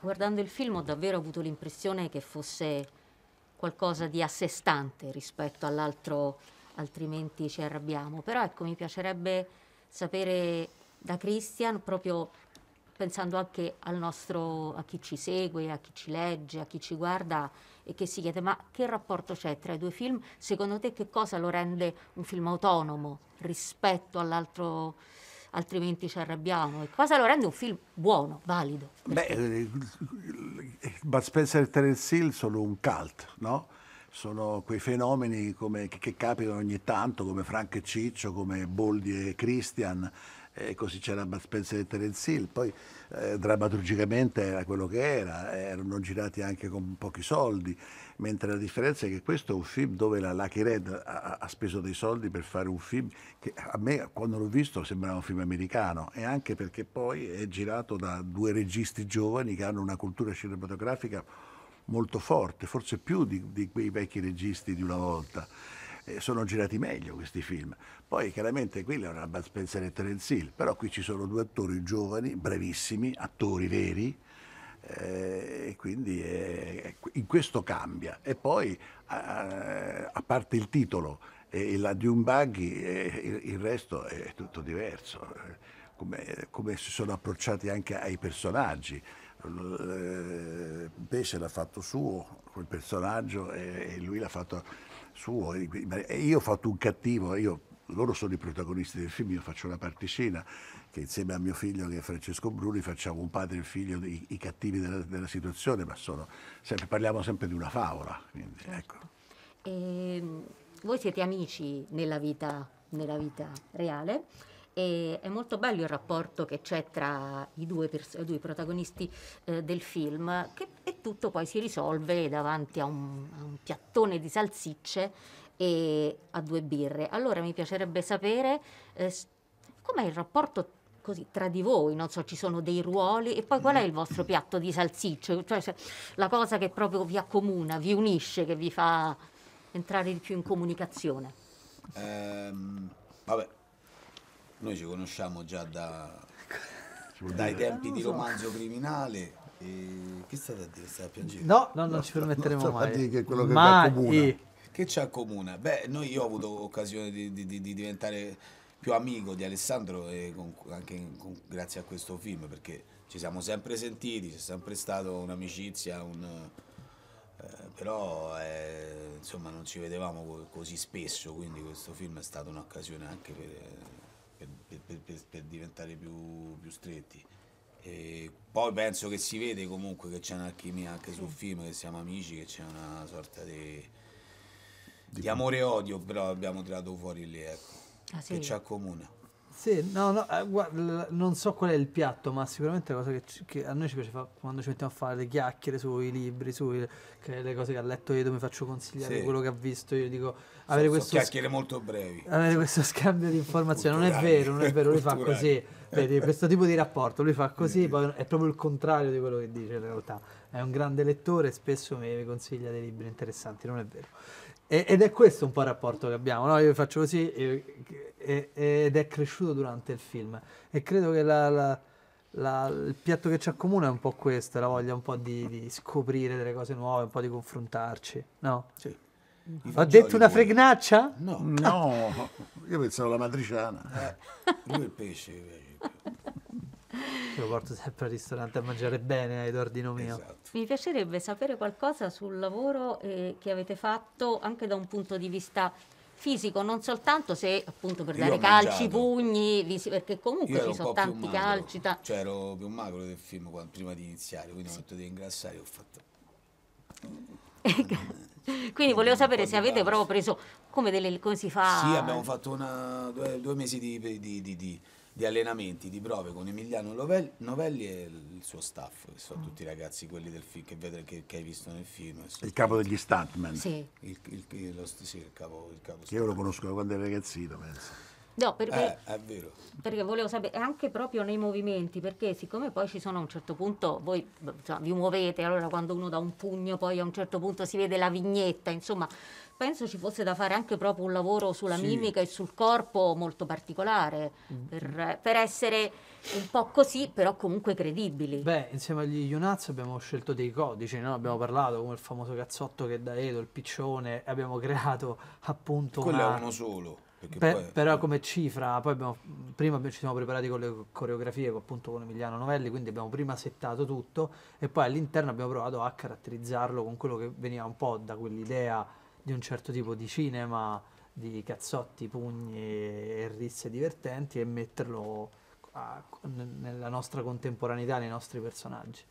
Guardando il film ho davvero avuto l'impressione che fosse qualcosa di a sé stante rispetto all'altro, altrimenti ci arrabbiamo. Però ecco, mi piacerebbe sapere da Christian, proprio pensando anche al nostro, a chi ci segue, a chi ci legge, a chi ci guarda e che si chiede ma che rapporto c'è tra i due film? Secondo te che cosa lo rende un film autonomo rispetto all'altro? altrimenti ci arrabbiamo. Ecco, e cosa lo rende un film buono, valido? Perché... Beh, eh, Bud Spencer e Terence Hill sono un cult, no? sono quei fenomeni come, che, che, capitano ogni tanto, come Frank e Ciccio, come Boldi e Christian, eh, così c'era Bud Spencer e Terence Hill, poi eh, drammaturgicamente era quello che era, eh, erano girati anche con pochi soldi, mentre la differenza è che questo è un film dove la Lucky Red ha, ha speso dei soldi per fare un film che a me quando l'ho visto sembrava un film americano e anche perché poi è girato da due registi giovani che hanno una cultura cinematografica molto forte, forse più di, di quei vecchi registi di una volta sono girati meglio questi film. Poi chiaramente quello era Bud Spencer e Terence Hill, però qui ci sono due attori giovani, bravissimi, attori veri, eh, e quindi eh, in questo cambia. E poi, a parte il titolo e la di un buggy, il resto è tutto diverso, eh, come, come si sono approcciati anche ai personaggi. Eh, pesce l'ha fatto suo, quel personaggio, e lui l'ha fatto suo. E io ho fatto un cattivo, io, loro sono i protagonisti del film, io faccio una particina, che insieme a mio figlio, che è Francesco Bruni, facciamo un padre e un figlio, i, i cattivi della, della, situazione, ma sempre, parliamo sempre di una favola. Quindi, certo. ecco. e, ehm, voi siete amici nella vita, nella vita reale e è molto bello il rapporto che c'è tra i due, pers- i due protagonisti eh, del film che, e tutto poi si risolve davanti a un, a un piattone di salsicce e a due birre. Allora mi piacerebbe sapere eh, com'è il rapporto così tra di voi, non so, ci sono dei ruoli e poi qual è il vostro piatto di salsicce, cioè la cosa che proprio vi accomuna, vi unisce, che vi fa entrare di più in comunicazione. Um, vabbè, noi ci conosciamo già da, dai tempi di romanzo criminale. E... Che state a dire? State a piangere? No, no non no, ci permetteremo no, mai. A dire che quello che mai. Comune. Che c'ha comune? Beh, noi io ho avuto occasione di, di, di diventare più amico di Alessandro e con, anche con, grazie a questo film perché ci siamo sempre sentiti, c'è sempre stata un'amicizia, un, eh, però eh, insomma non ci vedevamo così spesso, quindi questo film è stata un'occasione anche per... Eh, diventare più, più stretti. E poi penso che si vede comunque che c'è un'alchimia anche sul film, che siamo amici, che c'è una sorta di, di, di amore e odio, però abbiamo tirato fuori lì, ecco, ah, sì. che c'è a comune. Sì, no, no, eh, guarda, non so qual è il piatto, ma sicuramente è una cosa che, ci- che a noi ci piace fa- quando ci mettiamo a fare le chiacchiere sui libri, sulle cose che ha letto io, mi faccio consigliare Sì. quello che ha visto, io dico avere Sono questo sc- chiacchiere molto brevi. avere questo scambio di informazioni. Non è vero, non è vero, lui fa così. Vedi, questo tipo di rapporto, lui fa così, poi è proprio il contrario di quello che dice in realtà. È un grande lettore e spesso mi mi consiglia dei libri interessanti, non è vero. E- ed è questo un po' il rapporto che abbiamo, no? Io faccio così, io- e, ed è cresciuto durante il film. E credo che la, la, la, il piatto che ci accomuna è un po' questo, la voglia un po' di, di scoprire delle cose nuove, un po' di confrontarci, no? Sì. Ho detto diciamo, una pure. fregnaccia? No, no, io pensavo la matriciana. Eh, lui il pesce Io lo porto sempre al ristorante a mangiare bene ai ordino mio. Esatto. Mi piacerebbe sapere qualcosa sul lavoro eh, che avete fatto anche da un punto di vista fisico non soltanto se appunto per dare calci, pugni, perché comunque ci sono tanti magro, calci. Ta- cioè ero più magro del film quando, prima di iniziare, quindi sì. ho fatto di ingrassare e ho fatto... quindi, volevo mm, sapere se avete calcio. proprio preso come, delle, come si fa... Sì, abbiamo fatto una, due, due, mesi di, di, di, di di allenamenti, di prove con Emiliano Novelli e il suo staff, che sono mm. tutti i ragazzi quelli del film che, vedre, che, che hai visto nel film. Il capo degli stuntman. Sì. Il, il, lo, sì, il capo, il capo Che io lo conosco da quando è ragazzino, penso. No, perché, ah, eh, perché volevo sapere, anche proprio nei movimenti, perché siccome poi ci sono a un certo punto, voi insomma, vi muovete, allora quando uno dà un pugno poi a un certo punto si vede la vignetta, insomma, penso ci fosse da fare anche proprio un lavoro sulla sì. mimica e sul corpo molto particolare, mm. per, per, essere un po' così, però comunque credibili. Beh, insieme agli Unaz abbiamo scelto dei codici, no? abbiamo mm. parlato come il famoso cazzotto che da Edo, il piccione, abbiamo creato appunto... Quello una... è uno solo per, poi... Però come cifra, poi abbiamo, prima ci siamo preparati con le coreografie appunto con Emiliano Novelli, quindi abbiamo prima settato tutto e poi all'interno abbiamo provato a caratterizzarlo con quello che veniva un po' da quell'idea di un certo tipo di cinema, di cazzotti, pugni e risse divertenti e metterlo a, nella nostra contemporaneità, nei nostri personaggi.